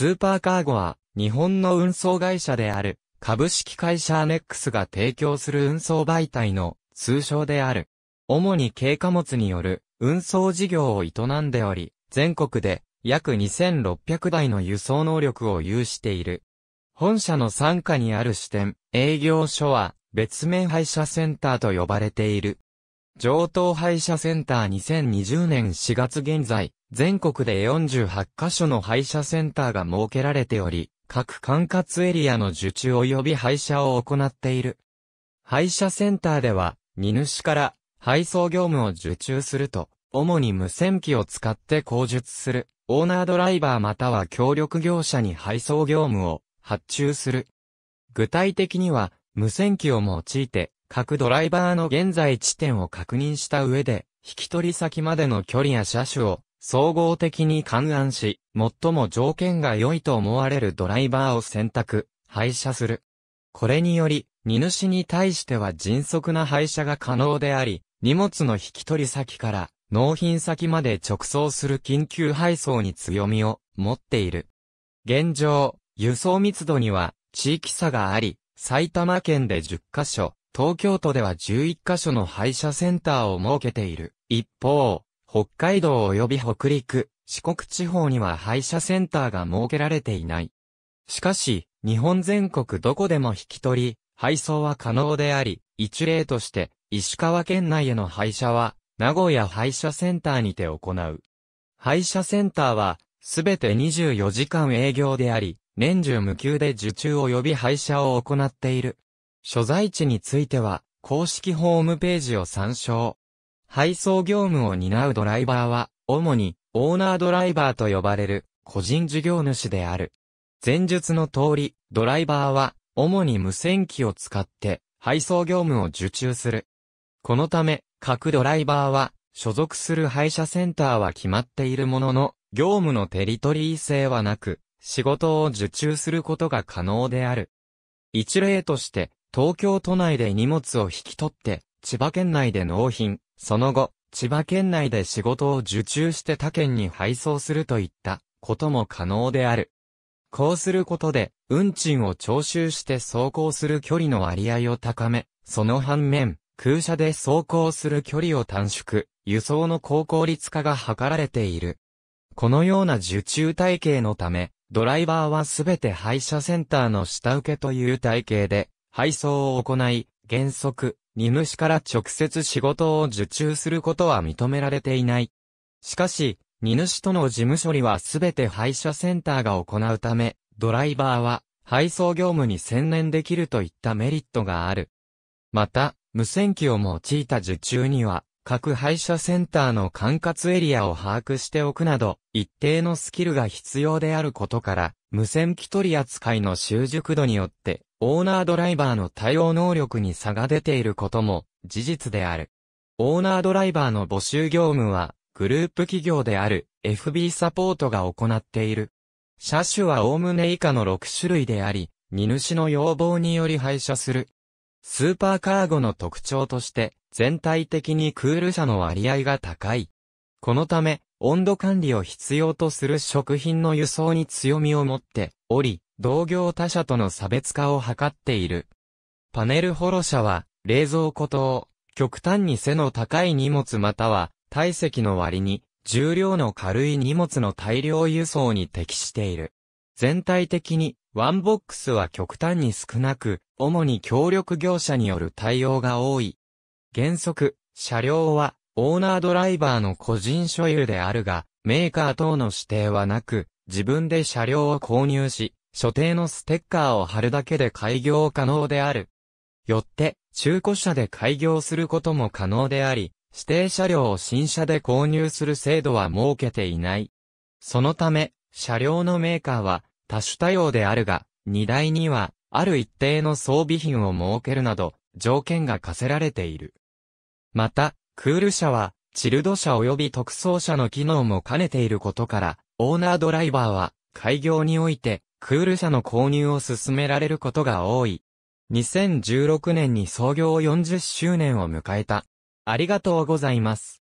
スーパーカーゴは、日本の運送会社である、株式会社アネックスが提供する運送媒体の通称である。主に軽貨物による運送事業を営んでおり、全国で約2600台の輸送能力を有している。本社の傘下にある支店、営業所は別名配車センターと呼ばれている。上等廃車センター2020年4月現在、全国で48カ所の廃車センターが設けられており、各管轄エリアの受注及び廃車を行っている。廃車センターでは、荷主から配送業務を受注すると、主に無線機を使って口述する、オーナードライバーまたは協力業者に配送業務を発注する。具体的には、無線機を用いて、各ドライバーの現在地点を確認した上で、引き取り先までの距離や車種を総合的に勘案し、最も条件が良いと思われるドライバーを選択、廃車する。これにより、荷主に対しては迅速な廃車が可能であり、荷物の引き取り先から納品先まで直送する緊急配送に強みを持っている。現状、輸送密度には地域差があり、埼玉県で10カ所、東京都では11カ所の配車センターを設けている。一方、北海道及び北陸、四国地方には配車センターが設けられていない。しかし、日本全国どこでも引き取り、配送は可能であり、一例として、石川県内への配車は、名古屋配車センターにて行う。配車センターは、すべて24時間営業であり、年中無休で受注及び配車を行っている。所在地については、公式ホームページを参照。配送業務を担うドライバーは、主に、オーナードライバーと呼ばれる、個人事業主である。前述の通り、ドライバーは、主に無線機を使って、配送業務を受注する。このため、各ドライバーは、所属する配車センターは決まっているものの、業務のテリトリー性はなく、仕事を受注することが可能である。一例として、東京都内で荷物を引き取って、千葉県内で納品、その後、千葉県内で仕事を受注して他県に配送するといったことも可能である。こうすることで、運賃を徴収して走行する距離の割合を高め、その反面、空車で走行する距離を短縮、輸送の高効率化が図られている。このような受注体系のため、ドライバーはすべて配車センターの下請けという体系で、配送を行い、原則、荷主から直接仕事を受注することは認められていない。しかし、荷主との事務処理はすべて配車センターが行うため、ドライバーは配送業務に専念できるといったメリットがある。また、無線機を用いた受注には、各配車センターの管轄エリアを把握しておくなど、一定のスキルが必要であることから、無線機取り扱いの習熟度によって、オーナードライバーの対応能力に差が出ていることも事実である。オーナードライバーの募集業務は、グループ企業である FB サポートが行っている。車種はおおむね以下の6種類であり、荷主の要望により廃車する。スーパーカーゴの特徴として、全体的にクール車の割合が高い。このため、温度管理を必要とする食品の輸送に強みを持っており、同業他社との差別化を図っている。パネルホロ社は、冷蔵庫等、極端に背の高い荷物または、体積の割に、重量の軽い荷物の大量輸送に適している。全体的に、ワンボックスは極端に少なく、主に協力業者による対応が多い。原則、車両は、オーナードライバーの個人所有であるが、メーカー等の指定はなく、自分で車両を購入し、所定のステッカーを貼るだけで開業可能である。よって、中古車で開業することも可能であり、指定車両を新車で購入する制度は設けていない。そのため、車両のメーカーは多種多様であるが、荷台にはある一定の装備品を設けるなど、条件が課せられている。また、クール車は、チルド車及び特装車の機能も兼ねていることから、オーナードライバーは、開業において、クール車の購入を進められることが多い。2016年に創業40周年を迎えた。ありがとうございます。